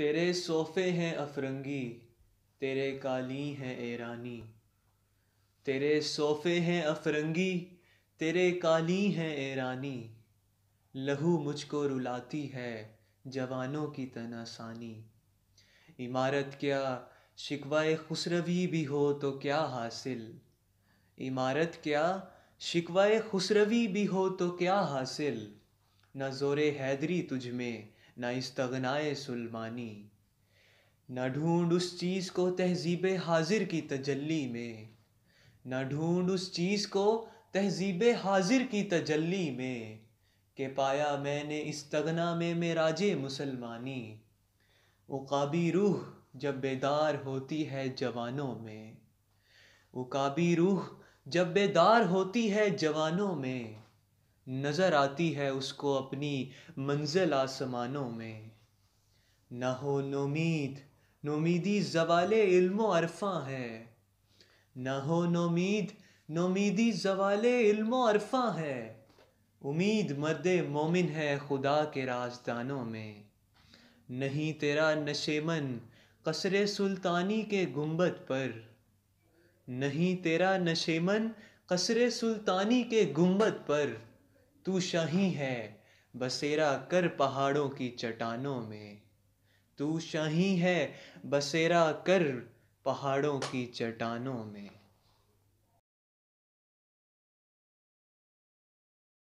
तेरे सोफ़े हैं अफरंगी तेरे काली हैं ईरानी तेरे सोफ़े हैं अफरंगी तेरे काली हैं ईरानी लहू मुझको रुलाती है जवानों की तनासानी इमारत क्या शिकवाए खुसरवी भी हो तो क्या हासिल इमारत क्या शिकवाए खुसरवी भी हो तो क्या हासिल न जोरे हैदरी तुझ में ना इस्तगनाए सुलमानी ना ढूंढ उस चीज़ को तहजीब हाजिर की तजल्ली में ना ढूंढ उस चीज़ को तहजीब हाजिर की तजल्ली में के पाया मैंने इस तगना में राजे मुसलमानी उकाबी रूह जब बेदार होती है जवानों में उकाबी रूह जब बेदार होती है जवानों में नज़र आती है उसको अपनी मंजिल आसमानों में न हो नोमीद नोमीदी जवाले इल्मो अरफा है न हो नोमीद नोमीदी जवाले इल्मो अरफा है उम्मीद मर्द मोमिन है खुदा के राजदानों में नहीं तेरा नशेमन कसर सुल्तानी के गुंबद पर नहीं तेरा नशेमन कसर सुल्तानी के गुंबद पर तू शाही है बसेरा कर पहाड़ों की चट्टानों में तू शाही है बसेरा कर पहाड़ों की चट्टानों में